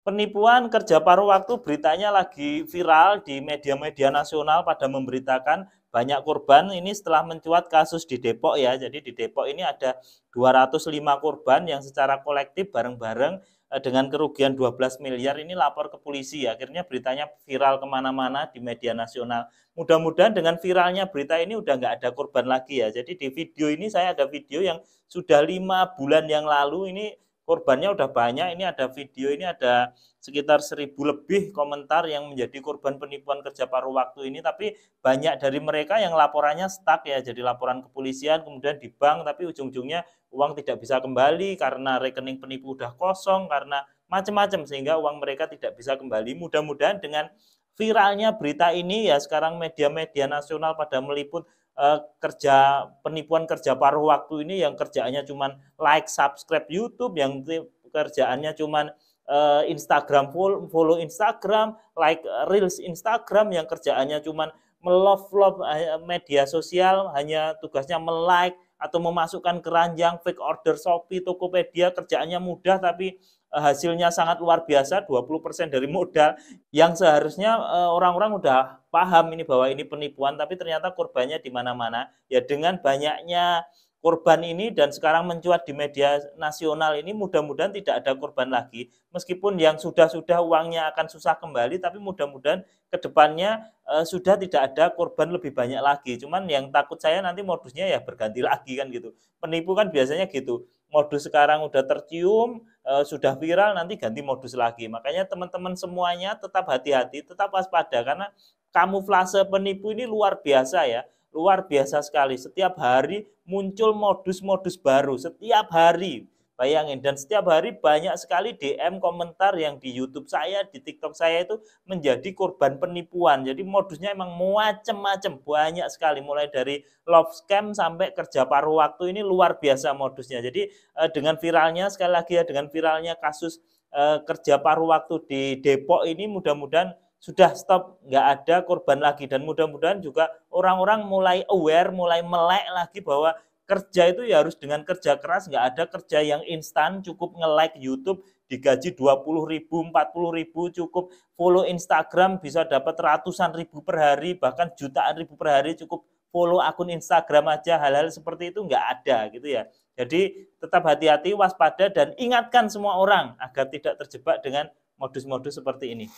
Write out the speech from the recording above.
Penipuan kerja paruh waktu beritanya lagi viral di media-media nasional pada memberitakan banyak korban ini setelah mencuat kasus di Depok ya. Jadi di Depok ini ada 205 korban yang secara kolektif bareng-bareng eh, dengan kerugian 12 miliar ini lapor ke polisi Akhirnya beritanya viral kemana-mana di media nasional. Mudah-mudahan dengan viralnya berita ini udah nggak ada korban lagi ya. Jadi di video ini saya ada video yang sudah lima bulan yang lalu ini korbannya udah banyak, ini ada video, ini ada sekitar seribu lebih komentar yang menjadi korban penipuan kerja paruh waktu ini, tapi banyak dari mereka yang laporannya stuck ya, jadi laporan kepolisian, kemudian di bank, tapi ujung-ujungnya uang tidak bisa kembali karena rekening penipu udah kosong, karena macam-macam, sehingga uang mereka tidak bisa kembali. Mudah-mudahan dengan viralnya berita ini ya sekarang media-media nasional pada meliput Eh, kerja penipuan kerja paruh waktu ini yang kerjaannya cuman like subscribe YouTube yang kerjaannya cuman uh, Instagram follow, follow Instagram like eh, reels Instagram yang kerjaannya cuman melove love media sosial hanya tugasnya melike atau memasukkan keranjang fake order Shopee, Tokopedia kerjaannya mudah tapi eh, hasilnya sangat luar biasa 20% dari modal yang seharusnya eh, orang-orang udah paham ini bahwa ini penipuan tapi ternyata korbannya di mana-mana ya dengan banyaknya korban ini dan sekarang mencuat di media nasional ini mudah-mudahan tidak ada korban lagi. Meskipun yang sudah-sudah uangnya akan susah kembali, tapi mudah-mudahan ke depannya e, sudah tidak ada korban lebih banyak lagi. Cuman yang takut saya nanti modusnya ya berganti lagi kan gitu. Penipu kan biasanya gitu. Modus sekarang udah tercium, e, sudah viral, nanti ganti modus lagi. Makanya teman-teman semuanya tetap hati-hati, tetap waspada karena kamuflase penipu ini luar biasa ya luar biasa sekali. Setiap hari muncul modus-modus baru, setiap hari. Bayangin, dan setiap hari banyak sekali DM komentar yang di YouTube saya, di TikTok saya itu menjadi korban penipuan. Jadi modusnya emang macam-macam banyak sekali. Mulai dari love scam sampai kerja paruh waktu ini luar biasa modusnya. Jadi eh, dengan viralnya, sekali lagi ya, dengan viralnya kasus eh, kerja paruh waktu di Depok ini mudah-mudahan sudah stop, nggak ada korban lagi. Dan mudah-mudahan juga orang-orang mulai aware, mulai melek lagi bahwa kerja itu ya harus dengan kerja keras, nggak ada kerja yang instan, cukup nge-like YouTube, digaji 20 ribu, 40 ribu, cukup follow Instagram, bisa dapat ratusan ribu per hari, bahkan jutaan ribu per hari, cukup follow akun Instagram aja, hal-hal seperti itu nggak ada gitu ya. Jadi tetap hati-hati, waspada, dan ingatkan semua orang agar tidak terjebak dengan modus-modus seperti ini.